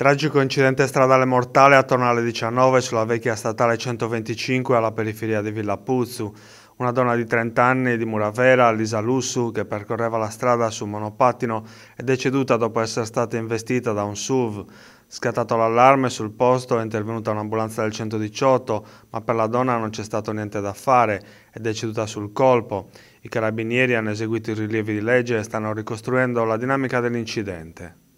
Tragico incidente stradale mortale attorno alle 19 sulla vecchia statale 125 alla periferia di Villa Puzzu. Una donna di 30 anni di Muravera, Lisa Lussu, che percorreva la strada su monopattino, è deceduta dopo essere stata investita da un SUV. Scattato l'allarme sul posto è intervenuta un'ambulanza del 118, ma per la donna non c'è stato niente da fare, è deceduta sul colpo. I carabinieri hanno eseguito i rilievi di legge e stanno ricostruendo la dinamica dell'incidente.